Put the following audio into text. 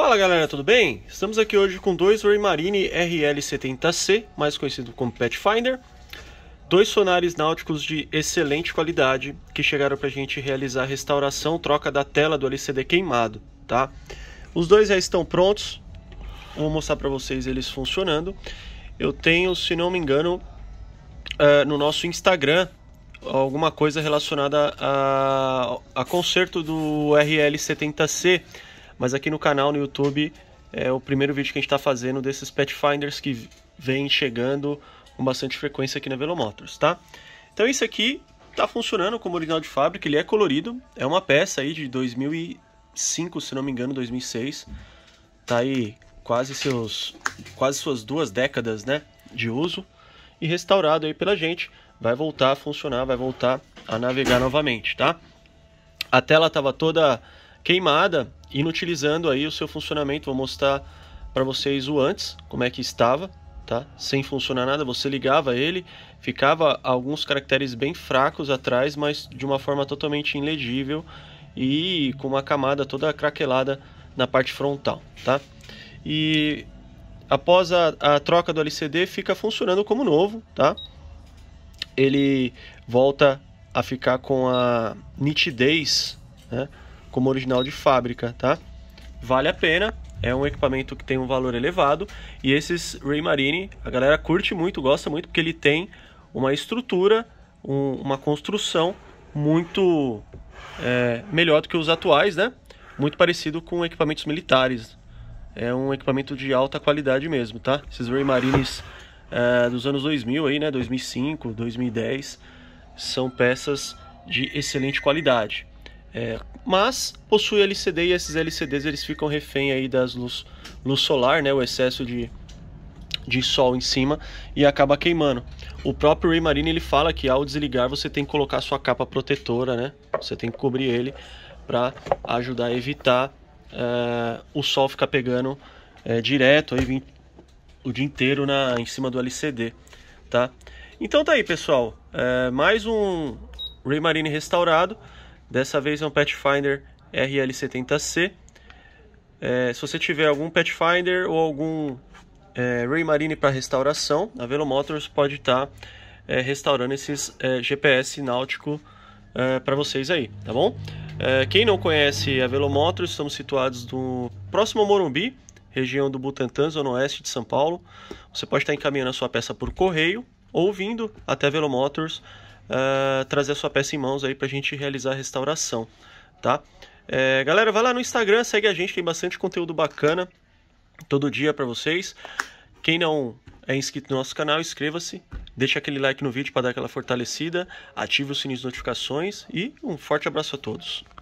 Fala galera, tudo bem? Estamos aqui hoje com dois Raymarine RL70C, mais conhecido como Pathfinder, dois sonares náuticos de excelente qualidade que chegaram para a gente realizar a restauração, troca da tela do LCD queimado, tá? Os dois já estão prontos, vou mostrar para vocês eles funcionando. Eu tenho, se não me engano, uh, no nosso Instagram alguma coisa relacionada a, a conserto do RL70C mas aqui no canal no YouTube é o primeiro vídeo que a gente está fazendo desses Pathfinders que vem chegando com bastante frequência aqui na Velomotors, tá? Então isso aqui está funcionando como original de fábrica, ele é colorido, é uma peça aí de 2005, se não me engano, 2006. Tá aí quase seus quase suas duas décadas, né, de uso e restaurado aí pela gente, vai voltar a funcionar, vai voltar a navegar novamente, tá? A tela estava toda queimada, inutilizando aí o seu funcionamento. Vou mostrar para vocês o antes, como é que estava, tá? Sem funcionar nada, você ligava ele, ficava alguns caracteres bem fracos atrás, mas de uma forma totalmente ilegível e com uma camada toda craquelada na parte frontal, tá? E após a, a troca do LCD fica funcionando como novo, tá? Ele volta a ficar com a nitidez, né? como original de fábrica, tá? Vale a pena, é um equipamento que tem um valor elevado e esses Raymarine, a galera curte muito, gosta muito porque ele tem uma estrutura, um, uma construção muito é, melhor do que os atuais, né? Muito parecido com equipamentos militares. É um equipamento de alta qualidade mesmo, tá? Esses Raymarines é, dos anos 2000 aí, né? 2005, 2010 são peças de excelente qualidade. É, mas possui LCD e esses LCDs eles ficam refém aí das luz, luz solar, né, o excesso de, de sol em cima e acaba queimando. O próprio Ray Marine ele fala que ao desligar você tem que colocar sua capa protetora, né? Você tem que cobrir ele para ajudar a evitar é, o sol ficar pegando é, direto aí o dia inteiro na em cima do LCD, tá? Então tá aí pessoal, é, mais um Ray Marine restaurado. Dessa vez é um Pathfinder RL70C. É, se você tiver algum Pathfinder ou algum é, Raymarine para restauração, a Velomotors pode estar tá, é, restaurando esses é, GPS náutico é, para vocês aí, tá bom? É, quem não conhece a Velomotors, estamos situados no próximo Morumbi, região do Butantã, zona oeste de São Paulo. Você pode estar tá encaminhando a sua peça por correio ou vindo até a Velomotors. Motors uh, trazer a sua peça em mãos aí para a gente realizar a restauração, tá? É, galera, vai lá no Instagram, segue a gente, tem bastante conteúdo bacana todo dia para vocês. Quem não é inscrito no nosso canal, inscreva-se, deixa aquele like no vídeo para dar aquela fortalecida, ative o sininho de notificações e um forte abraço a todos.